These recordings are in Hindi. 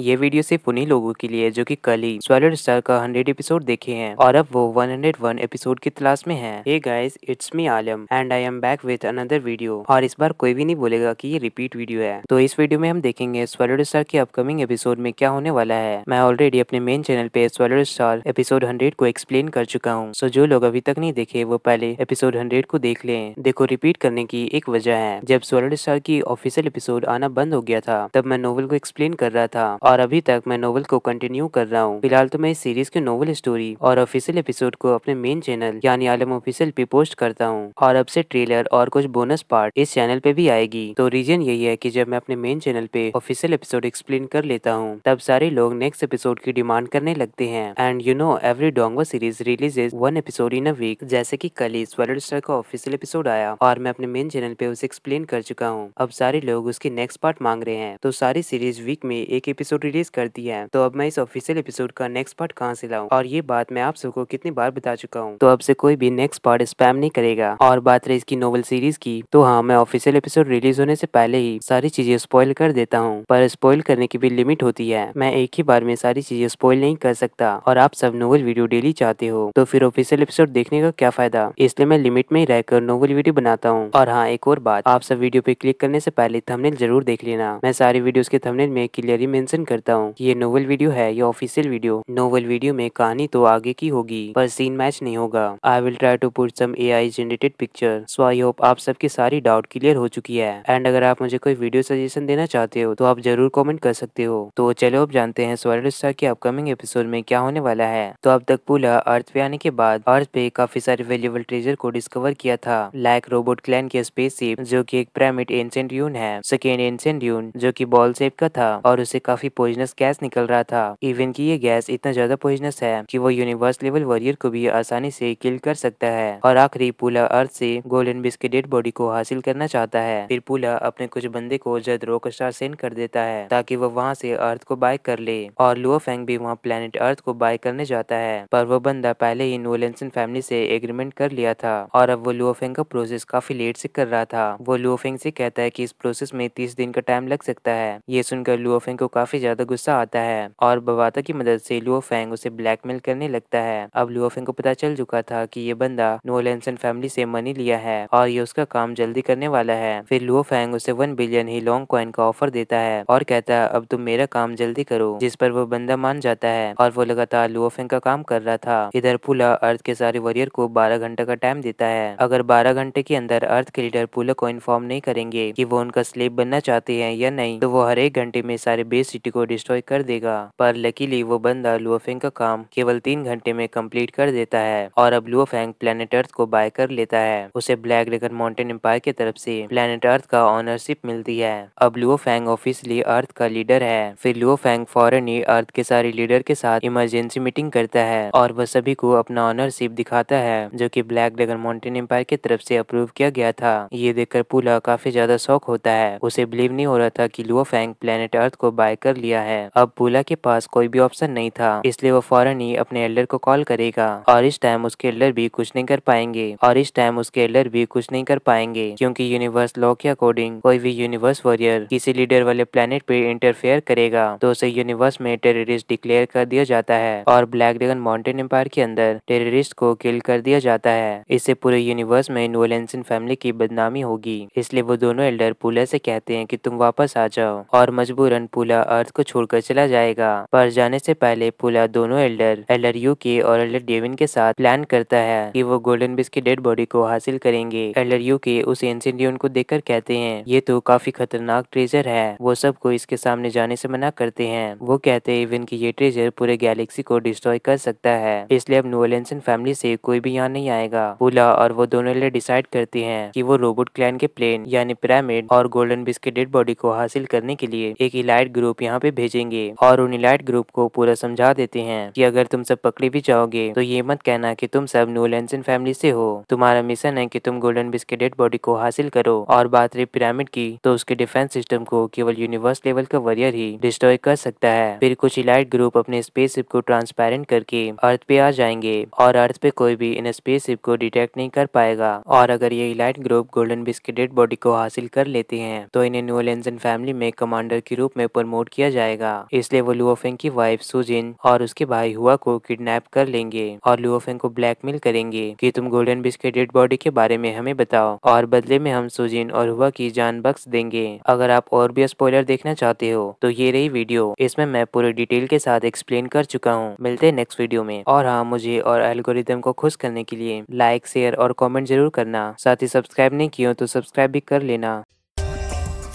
ये वीडियो सिर्फ उन्हीं लोगों के लिए जो कि कल ही स्वेलर स्टार का 100 एपिसोड देखे हैं और अब वो 101 एपिसोड की तलाश में हैं। Hey guys it's me Alam and I am back with another video और इस बार कोई भी नहीं बोलेगा कि ये रिपीट वीडियो है तो इस वीडियो में हम देखेंगे स्वेलर स्टार के अपकमिंग एपिसोड में क्या होने वाला है मैं ऑलरेडी अपने मेन चैनल पे स्वेलर स्टार एपिसोड हंड्रेड को एक्सप्लेन कर चुका हूँ सो जो लोग अभी तक नहीं देखे वो पहले एपिसोड हंड्रेड को देख ले देखो रिपीट करने की एक वजह है जब स्वेलर स्टार की ऑफिसियल एपिसोड आना बंद हो गया था तब मैं नोवेल को एक्सप्लेन कर रहा था और अभी तक मैं नोवेल को कंटिन्यू कर रहा हूँ फिलहाल तो मैं इस सीरीज के नोवेल स्टोरी और ऑफिशियल एपिसोड को अपने मेन चैनल यानी आलम ऑफिशियल पे पोस्ट करता हूँ और अब से ट्रेलर और कुछ बोनस पार्ट इस चैनल पे भी आएगी तो रीजन यही है की जब मैं अपने मेन चैनल पे ऑफिशियल एपिसोड एक्सप्लेन कर लेता हूँ तब सारे लोग नेक्स्ट एपिसोड की डिमांड करने लगते हैं and you know every donghua series release is one episode in a week जैसे की कल इस वर्ल्ड स्टार का ऑफिशियल एपिसोड आया और मैं अपने मेन चैनल पे उसे एक्सप्लेन कर चुका हूँ अब सारे लोग उसके नेक्स्ट पार्ट मांग रहे हैं तो सारी सीरीज वीक में एक एपिसोड एपिसोड रिलीज कर दिया है तो अब मैं इस ऑफिशियल एपिसोड का नेक्स्ट पार्ट कहाँ से लाऊं और ये बात मैं आप सबको कितनी बार बता चुका हूँ तो अब से कोई भी नेक्स्ट पार्ट स्पैम नहीं करेगा और बात रही इसकी नोवल सीरीज की तो हाँ मैं ऑफिशियल एपिसोड रिलीज होने से पहले ही सारी चीजें स्पॉइल कर देता हूँ पर स्पॉइल करने की भी लिमिट होती है मैं एक ही बार में सारी चीजें स्पॉइल नहीं कर सकता और आप सब नोवल वीडियो डेली चाहते हो तो फिर ऑफिशियल एपिसोड देखने का क्या फायदा इसलिए मैं लिमिट में ही रहकर नोवल वीडियो बनाता हूँ और हाँ एक और बात आप सब वीडियो पे क्लिक करने से पहले थंबनेल जरूर देख लेना मैं सारी वीडियोस के थंबनेल में क्लियरली मेंशन मेंशन करता हूँ ये नोवल वीडियो है ये ऑफिशियल वीडियो नोवल वीडियो में कहानी तो आगे की होगी पर सीन मैच नहीं होगा I will try to put some A I generated picture so I hope आप सबकी सारी डाउट क्लियर हो चुकी है एंड अगर आप मुझे कोई वीडियो सजेशन देना चाहते हो तो आप जरूर कॉमेंट कर सकते हो तो चलो आप जानते हैं स्वर्ण स्टार के अपकमिंग एपिसोड में क्या होने वाला है तो अब तक पूरा अर्थ पे आने के बाद अर्थ पे काफी सारे वेल्यूबल ट्रेजर को डिस्कवर किया था लाइक रोबोट क्लैन के स्पेस जो कि एक प्राइमेट एंसेंट यून है सेकेंड एंसेंट यून जो कि बॉल सेप का था और उसे काफी पॉइजनस गैस निकल रहा था इवन की ये गैस इतना ज्यादा पॉइजनस है कि वो यूनिवर्स लेवल वॉरियर को भी आसानी से किल कर सकता है और आखिरी पूला अर्थ से गोल्डन बिस के डेड बॉडी को हासिल करना चाहता है फिर पूला अपने कुछ बंदे को जद रोक स्टार सेंड कर देता है ताकि वो वहाँ से अर्थ को बाय कर ले और लुओ फेंग भी वहाँ प्लेनेट अर्थ को बाय करने जाता है पर वो बंदा पहले ही नोलेंसन फैमिली से एग्रीमेंट कर लिया था और अब वो फेंग का प्रोसेस काफी लेट से कर रहा था वो फेंग से कहता है कि इस प्रोसेस में तीस दिन का टाइम लग सकता है ये सुनकर फेंग को काफी ज्यादा गुस्सा आता है और बवाता की मदद से फेंग उसे ब्लैकमेल करने लगता है अब फेंग को पता चल चुका था कि ये बंदा नोलेंसन फैमिली से मनी लिया है और ये उसका काम जल्दी करने वाला है फिर फेंग उसे वन बिलियन ही लॉन्ग कॉइन का ऑफर देता है और कहता है अब तुम मेरा काम जल्दी करो जिस पर वो बंदा मान जाता है और वो लगातार फेंग का काम कर रहा था इधर पुला अर्थ के सारे वॉरियर को बारह घंटे का टाइम देता है अगर बारह घंटे के अंदर अर्थ के लीडर पुला को इन्फॉर्म नहीं करेंगे की वो उनका स्लेब बनना चाहते है या नहीं तो वो हर एक घंटे में सारे बेस सिटी सिटी को डिस्ट्रॉय कर देगा पर लकीली वो बंदा लुओफेंग का काम केवल तीन घंटे में कंप्लीट कर देता है और अब लुओफेंग प्लेनेट अर्थ को बाय कर लेता है उसे ब्लैक रेगर माउंटेन एम्पायर की तरफ से प्लेनेट अर्थ का ऑनरशिप मिलती है अब लुओफेंग ऑफिसली अर्थ का लीडर है फिर लुओफेंग फॉरन ही अर्थ के सारे लीडर के साथ इमरजेंसी मीटिंग करता है और वह सभी को अपना ऑनरशिप दिखाता है जो की ब्लैक डेगर माउंटेन एम्पायर की तरफ से अप्रूव किया गया था ये देखकर पूला काफी ज्यादा शौक होता है उसे बिलीव नहीं हो रहा था की लुओफेंग प्लेनेट अर्थ को बाय कर लिया है अब पूला के पास कोई भी ऑप्शन नहीं था इसलिए वो फौरन ही अपने एल्डर को कॉल करेगा और इस टाइम उसके एल्डर भी कुछ नहीं कर पाएंगे और इस टाइम उसके एल्डर भी कुछ नहीं कर पाएंगे क्योंकि यूनिवर्स लॉ के अकॉर्डिंग कोई भी यूनिवर्स वॉरियर किसी लीडर वाले प्लेनेट पे इंटरफेयर करेगा तो उसे यूनिवर्स में टेररिस्ट डिक्लेयर कर दिया जाता है और ब्लैक ड्रैगन माउंटेन एम्पायर के अंदर टेररिस्ट को किल कर दिया जाता है इससे पूरे यूनिवर्स में नोलेंसिन फैमिली की बदनामी होगी इसलिए वो दोनों एल्डर पुला से कहते हैं कि तुम वापस आ जाओ और मजबूरन पुला अर्थ भारत को छोड़कर चला जाएगा पर जाने से पहले पुला दोनों एल्डर एल्डर यू के और एल्डर डेविन के साथ प्लान करता है कि वो गोल्डन बिस की डेड बॉडी को हासिल करेंगे एल्डर यू के उस एंसिडियन ड्यून को कर कहते हैं ये तो काफी खतरनाक ट्रेजर है वो सबको इसके सामने जाने से मना करते हैं वो कहते हैं इवन की ये ट्रेजर पूरे गैलेक्सी को डिस्ट्रॉय कर सकता है इसलिए अब नोलेंसन फैमिली से कोई भी यहाँ नहीं आएगा पुला और वो दोनों एल्डर डिसाइड करते हैं कि वो रोबोट क्लैन के प्लेन यानी पिरामिड और गोल्डन बिस की डेड बॉडी को हासिल करने के लिए एक इलाइट ग्रुप यहाँ पे भेजेंगे और उन इलाइट ग्रुप को पूरा समझा देते हैं कि अगर तुम सब पकड़े भी जाओगे तो ये मत कहना कि तुम सब नोलेंसन फैमिली से हो तुम्हारा मिशन है कि तुम गोल्डन बिस्किट डेड बॉडी को हासिल करो और बात रही पिरामिड की तो उसके डिफेंस सिस्टम को केवल यूनिवर्स लेवल का वरियर ही डिस्ट्रॉय कर सकता है फिर कुछ इलाइट ग्रुप अपने स्पेस को ट्रांसपेरेंट करके अर्थ पे आ जाएंगे और अर्थ पे कोई भी इन स्पेस को डिटेक्ट नहीं कर पाएगा और अगर ये elite group golden biscuit dead body को हासिल कर लेते हैं तो इन्हें नोलेंसन फैमिली में कमांडर के रूप में प्रमोट किया जाएगा इसलिए वो लुओफेंग की वाइफ सुजिन और उसके भाई हुआ को किडनैप कर लेंगे और लुओफेंग को ब्लैकमेल करेंगे कि तुम गोल्डन बीस के डेड बॉडी के बारे में हमें बताओ और बदले में हम सुजिन और हुआ की जान बख्श देंगे अगर आप और भी स्पॉइलर देखना चाहते हो तो ये रही वीडियो इसमें मैं पूरे डिटेल के साथ एक्सप्लेन कर चुका हूँ मिलते हैं नेक्स्ट वीडियो में और हाँ मुझे और एल्गोरिदम को खुश करने के लिए लाइक शेयर और कॉमेंट जरूर करना साथ ही सब्सक्राइब नहीं किया तो सब्सक्राइब भी कर लेना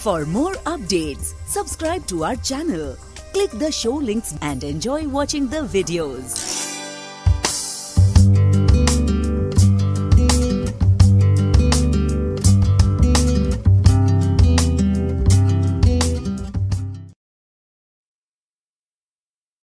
For more updates, subscribe to our channel, click the show links and enjoy watching the videos.